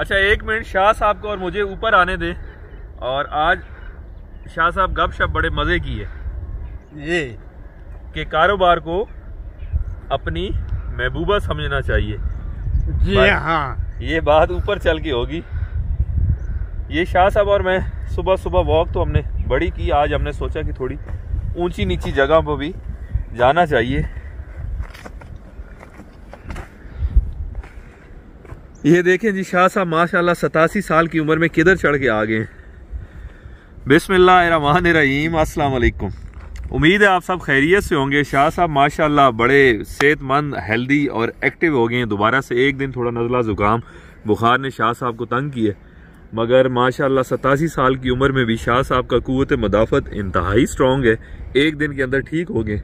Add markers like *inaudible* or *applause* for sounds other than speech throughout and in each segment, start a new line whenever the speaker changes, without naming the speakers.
अच्छा एक मिनट शाह साहब को और मुझे ऊपर आने दें और आज शाह साहब गप शप बड़े मज़े की है ये कि कारोबार को अपनी महबूबा समझना चाहिए जी हाँ ये बात ऊपर चल के होगी ये शाह साहब और मैं सुबह सुबह वॉक तो हमने बड़ी की आज हमने सोचा कि थोड़ी ऊंची नीची जगह पर भी जाना चाहिए ये देखें जी शाह साहब माशाल्लाह सतासी साल की उम्र में किधर चढ़ के आ गए बिसमान अस्सलाम वालेकुम उम्मीद है आप सब खैरियत से होंगे शाह साहब माशाल्लाह बड़े सेहतमंद हेल्दी और एक्टिव हो गए हैं दोबारा से एक दिन थोड़ा नज़ला ज़ुकाम बुखार ने शाह साहब को तंग किया मगर माशाल्लाह सतासी साल की उम्र में भी शाह साहब का क़वत मदाफ़त इंतहाई स्ट्रॉन्ग है एक दिन के अंदर ठीक हो गए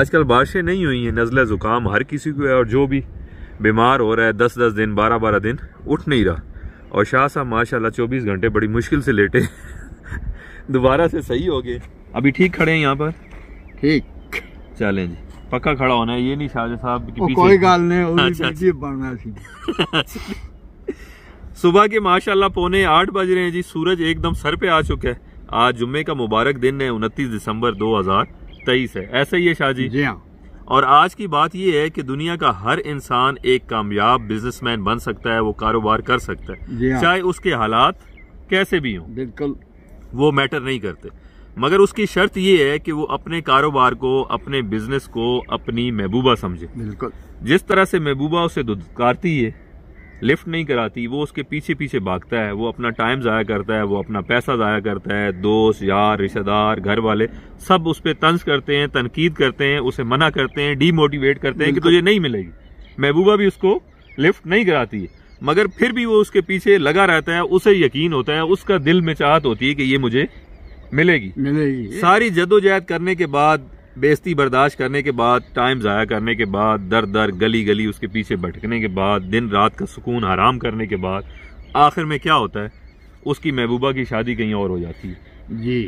आजकल बारिशें नहीं हुई हैं नज़ला ज़ुकाम हर किसी को है और जो भी बीमार हो रहा है दस दस दिन बारह बारह दिन उठ नहीं रहा और शाह साहब माशाल्लाह चौबीस घंटे बड़ी मुश्किल से लेटे *laughs* दोबारा से सही हो गए अभी ठीक खड़े हैं यहाँ पर ठीक चले जी पक्का खड़ा होना है ये नहीं शाह साहब कोई गाल नहीं अच्छा, अच्छा। *laughs* सुबह के माशाल्लाह पौने आठ बज रहे हैं जी सूरज एकदम सर पे आ चुका है आज जुम्मे का मुबारक दिन है उनतीस दिसंबर दो हजार तेईस है ऐसा ही है शाह जी जी हाँ और आज की बात यह है कि दुनिया का हर इंसान एक कामयाब बिजनेसमैन बन सकता है वो कारोबार कर सकता है हाँ। चाहे उसके हालात कैसे भी हों बिल्कुल वो मैटर नहीं करते मगर उसकी शर्त ये है कि वो अपने कारोबार को अपने बिजनेस को अपनी महबूबा समझे बिल्कुल जिस तरह से महबूबा उसे दुदकारती है लिफ्ट नहीं कराती वो उसके पीछे पीछे भागता है वो अपना टाइम ज़ाया करता है वो अपना पैसा ज़ाया करता है दोस्त यार रिश्तेदार घर वाले सब उस पर तंज करते हैं तनकीद करते हैं उसे मना करते हैं डीमोटिवेट करते हैं कि तुझे नहीं मिलेगी महबूबा भी उसको लिफ्ट नहीं कराती है मगर फिर भी वो उसके पीछे लगा रहता है उसे यकीन होता है उसका दिल में चाहत होती है कि ये मुझे मिलेगी मिलेगी सारी जदोजहद करने के बाद बेस्ती बर्दाश्त करने के बाद टाइम ज़ाया करने के बाद दर दर गली गली उसके पीछे भटकने के बाद दिन रात का सुकून आराम करने के बाद आखिर में क्या होता है उसकी महबूबा की शादी कहीं और हो जाती है जी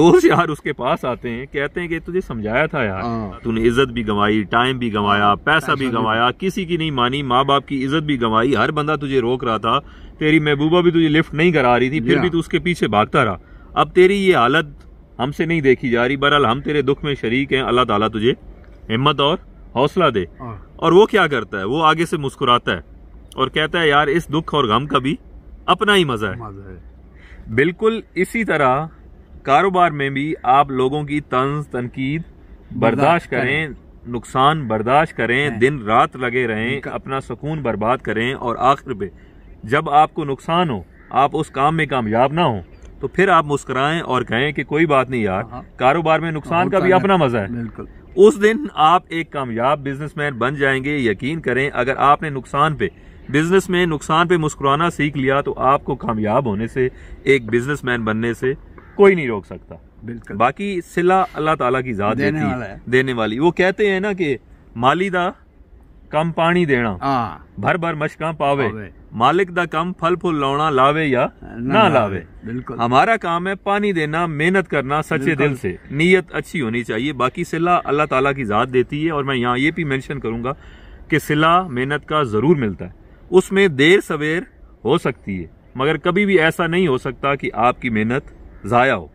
दोस्त यार उसके पास आते हैं कहते हैं कि तुझे समझाया था यार हाँ। तूने इज्जत भी गंवाई टाइम भी गंवाया हाँ। पैसा भी गंवाया किसी की नहीं मानी माँ बाप की इज्जत भी गंवाई हर बंदा तुझे रोक रहा था तेरी महबूबा भी तुझे लिफ्ट नहीं करा रही थी फिर भी हाँ। तू उसके पीछे भागता रहा अब तेरी ये हालत हमसे नहीं देखी जा रही बहरहाल हम तेरे दुख में शरीक हैं अल्लाह ताला तुझे हिम्मत और हौसला दे हाँ। और वो क्या करता है वो आगे से मुस्कुराता है और कहता है यार इस दुख और गम का भी अपना ही मजा है, है। बिल्कुल इसी तरह कारोबार में भी आप लोगों की तंज तनकीद
बर्दाश्त करें
नुकसान बर्दाश्त करें दिन रात लगे रहें अपना सुकून बर्बाद करें और आखिर पे जब आपको नुकसान हो आप उस काम में कामयाब ना हो तो फिर आप मुस्कुराएं और कहें कि कोई बात नहीं यार हाँ। कारोबार में नुकसान हाँ, का भी अपना मजा है बिल्कुल उस दिन आप एक कामयाब बिजनेसमैन बन जाएंगे यकीन करें अगर आपने नुकसान पे बिजनेस में नुकसान पे मुस्कुराना सीख लिया तो आपको कामयाब होने से एक बिजनेसमैन बनने से कोई नहीं रोक सकता बिल्कुल बाकी सिला अल्लाह ताला की जात देने, है। देने वाली वो कहते हैं ना कि माली दा कम पानी देना हाँ। भर भर मशक पावे, पावे। मालिक ਦਾ फल फूल ਫੁੱਲ लावे या ना ना लावे बिल्कुल हमारा काम है पानी देना मेहनत करना सच्चे दिल से नीयत अच्छी होनी चाहिए बाकी सिला अल्लाह ताला की ज़ात देती है और मैं यहाँ ये भी मेंशन करूँगा कि सिला मेहनत का ज़रूर मिलता है उसमें देर सवेर हो सकती है मगर कभी भी ऐसा नहीं हो सकता कि आपकी मेहनत ज़ाया हो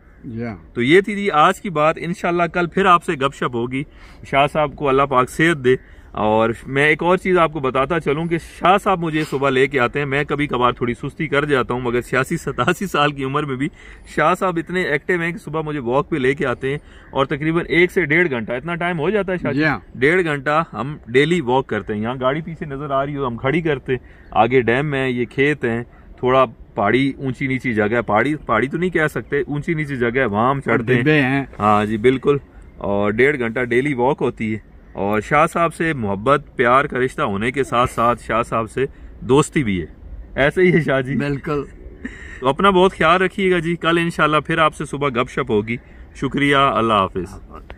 तो ये थी जी आज की बात इन कल फिर आपसे गपशप होगी शाह साहब को अल्लाह पाक सेहत दे और मैं एक और चीज़ आपको बताता चलूँ कि शाह साहब मुझे सुबह लेके आते हैं मैं कभी कभार थोड़ी सुस्ती कर जाता हूं मगर छियासी सतासी साल की उम्र में भी शाह साहब इतने एक्टिव हैं कि सुबह मुझे वॉक पे लेके आते हैं और तकरीबन एक से डेढ़ घंटा इतना टाइम हो जाता है शाह हाँ। डेढ़ घंटा हम डेली वॉक करते हैं यहाँ गाड़ी पीछे नज़र आ रही हो हम खड़ी करते आगे डैम है ये खेत हैं थोड़ा पहाड़ी ऊंची नीची जगह पहाड़ी पहाड़ी तो नहीं कह सकते ऊंची नीची जगह वहाँ हम चढ़ते हैं हाँ जी बिल्कुल और डेढ़ घंटा डेली वॉक होती है और शाह साहब से मोहब्बत प्यार का रिश्ता होने के साथ साथ शाह साहब से दोस्ती भी है ऐसे ही है शाह जी बिल्कुल तो अपना बहुत ख्याल रखिएगा जी कल इनशाला फिर आपसे सुबह गपशप होगी शुक्रिया अल्लाह हाफिज़